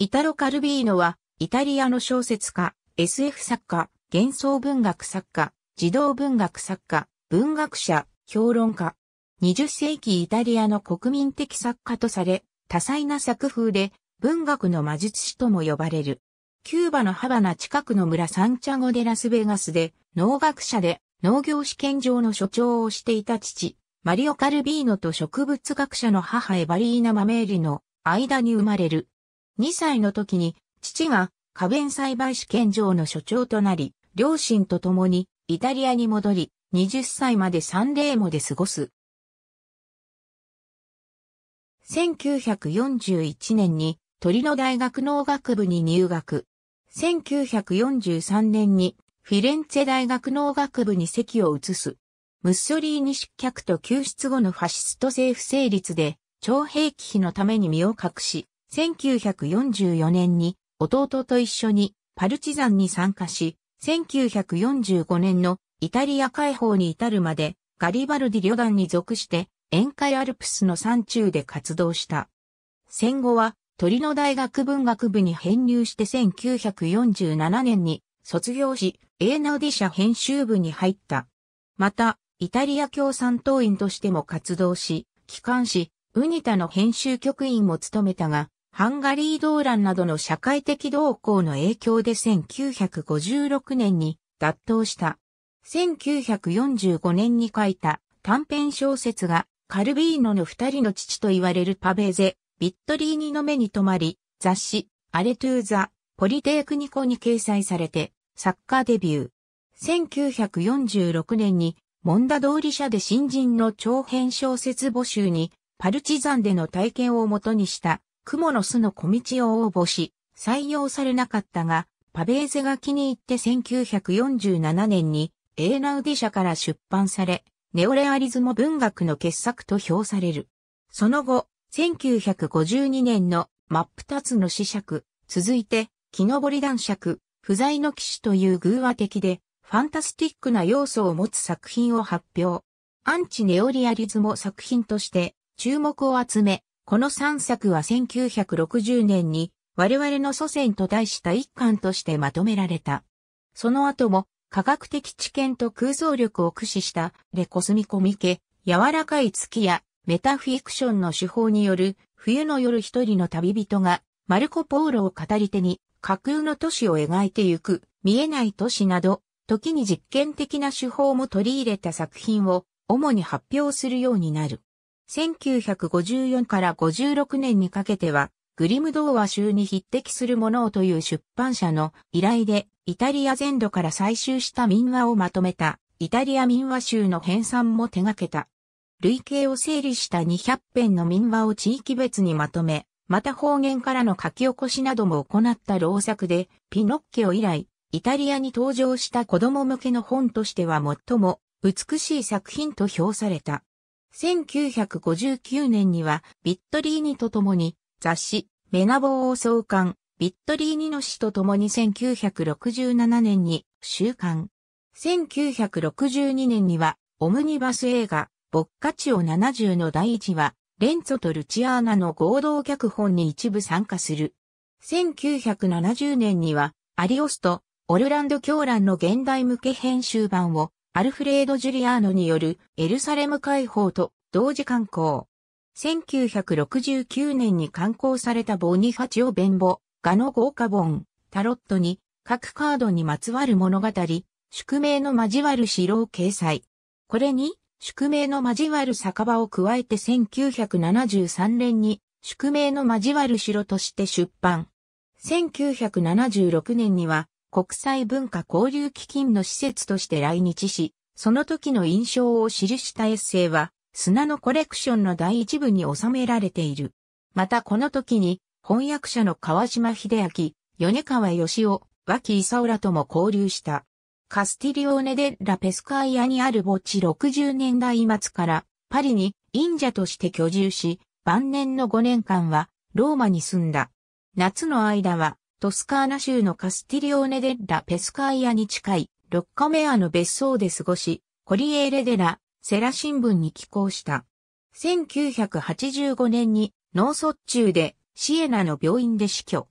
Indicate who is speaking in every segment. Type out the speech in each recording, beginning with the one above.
Speaker 1: イタロ・カルビーノは、イタリアの小説家、SF 作家、幻想文学作家、児童文学作家、文学者、評論家。20世紀イタリアの国民的作家とされ、多彩な作風で、文学の魔術師とも呼ばれる。キューバのハバナ近くの村サンチャゴ・デ・ラスベガスで、農学者で、農業試験場の所長をしていた父、マリオ・カルビーノと植物学者の母エバリーナ・マメーリの間に生まれる。2歳の時に父が花弁栽培試験場の所長となり、両親と共にイタリアに戻り、20歳までサンレーモで過ごす。1941年に鳥の大学農学部に入学。1943年にフィレンツェ大学農学部に席を移す。ムッソリーニ失脚と救出後のファシスト政府成立で、徴兵忌避のために身を隠し、1944年に弟と一緒にパルチザンに参加し、1945年のイタリア解放に至るまでガリバルディ旅団に属して沿海アルプスの山中で活動した。戦後は鳥の大学文学部に編入して1947年に卒業し、エーナウディ社編集部に入った。また、イタリア共産党員としても活動し、機関誌、ウニタの編集局員も務めたが、ハンガリー動乱などの社会的動向の影響で1956年に脱党した。1945年に書いた短編小説がカルビーノの二人の父と言われるパベーゼ、ビットリーニの目に留まり、雑誌、アレトゥーザ、ポリテークニコに掲載されて、作家デビュー。1946年に、モンダ通り社で新人の長編小説募集に、パルチザンでの体験をもとにした雲の巣の小道を応募し、採用されなかったが、パベーゼが気に入って1947年に、エーナウディ社から出版され、ネオレアリズム文学の傑作と評される。その後、1952年の真っ二つの死尺、続いて、木登り男爵、不在の騎士という偶話的で、ファンタスティックな要素を持つ作品を発表。アンチネオリアリズム作品として注目を集め、この3作は1960年に我々の祖先と題した一巻としてまとめられた。その後も科学的知見と空想力を駆使したレコスミコミケ、柔らかい月やメタフィクションの手法による冬の夜一人の旅人がマルコ・ポーロを語り手に架空の都市を描いてゆく見えない都市など時に実験的な手法も取り入れた作品を主に発表するようになる。1954から56年にかけては、グリム童話集に匹敵するものをという出版社の依頼で、イタリア全土から採集した民話をまとめた、イタリア民話集の編纂も手掛けた。累計を整理した200編の民話を地域別にまとめ、また方言からの書き起こしなども行った老作で、ピノッケオ以来、イタリアに登場した子供向けの本としては最も美しい作品と評された。1959年にはビットリーニと共に雑誌メナボーを創刊、ビットリーニの詩と共に1967年に週刊。1962年にはオムニバス映画ボッカチオ70の第1話、レンツォとルチアーナの合同脚本に一部参加する。1970年にはアリオスとオルランド狂乱の現代向け編集版をアルフレード・ジュリアーノによるエルサレム解放と同時刊行。1969年に刊行されたボニファチオ・ベンボ、ゴの豪華本、タロットに各カードにまつわる物語、宿命の交わる城を掲載。これに、宿命の交わる酒場を加えて1973年に宿命の交わる城として出版。1976年には国際文化交流基金の施設として来日し、その時の印象を記したエッセイは、砂のコレクションの第一部に収められている。またこの時に、翻訳者の川島秀明、米川義夫、脇勲らとも交流した。カスティリオーネ・デ・ラ・ペスカイアにある墓地60年代末からパリに忍者として居住し、晩年の5年間はローマに住んだ。夏の間はトスカーナ州のカスティリオーネ・デッラ・ペスカイアに近い、ロッカメアの別荘で過ごし、コリエーレ・デラ・セラ新聞に寄稿した。1985年に脳卒中でシエナの病院で死去。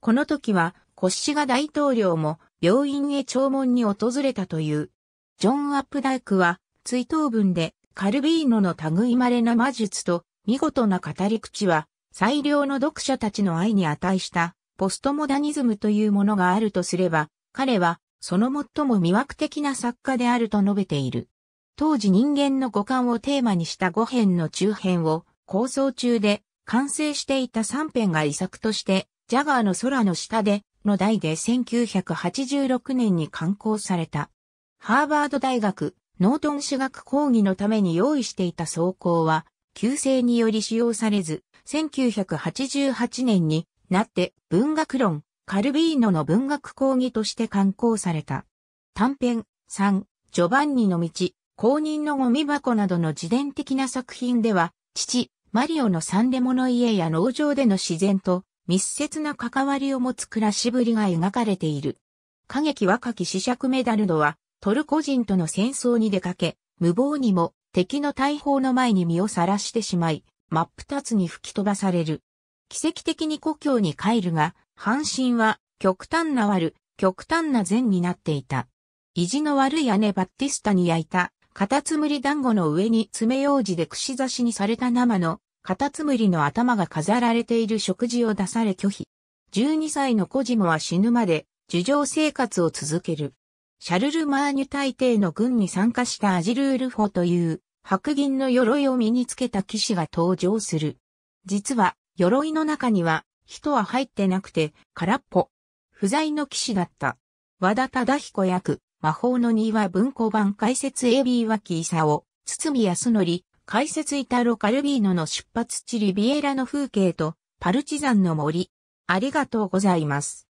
Speaker 1: この時はコッシガ大統領も病院へ弔問に訪れたという。ジョン・アップダイクは追悼文でカルビーノの類まれな魔術と見事な語り口は最良の読者たちの愛に値したポストモダニズムというものがあるとすれば、彼は、その最も魅惑的な作家であると述べている。当時人間の五感をテーマにした五編の中編を構想中で完成していた三編が遺作としてジャガーの空の下での題で1986年に刊行された。ハーバード大学ノートン私学講義のために用意していた装甲は旧制により使用されず1988年になって文学論、カルビーノの文学講義として刊行された。短編、3、ジョバンニの道、公認のゴミ箱などの自伝的な作品では、父、マリオのサンデモの家や農場での自然と密接な関わりを持つ暮らしぶりが描かれている。歌劇若き子爵メダルドは、トルコ人との戦争に出かけ、無謀にも敵の大砲の前に身をさらしてしまい、真っ二つに吹き飛ばされる。奇跡的に故郷に帰るが、阪神は極端な悪、極端な善になっていた。意地の悪い姉バッティスタに焼いた、カタツムリ団子の上に爪楊枝で串刺しにされた生の、カタツムリの頭が飾られている食事を出され拒否。12歳のコジモは死ぬまで、樹上生活を続ける。シャルル・マーニュ大帝の軍に参加したアジルールフォという、白銀の鎧を身につけた騎士が登場する。実は、鎧の中には、人は入ってなくて、空っぽ。不在の騎士だった。和田忠彦役、魔法の庭文庫版解説 AB 脇勲、堤康則、解説イタロ・カルビーノの出発地リビエラの風景と、パルチザンの森。ありがとうございます。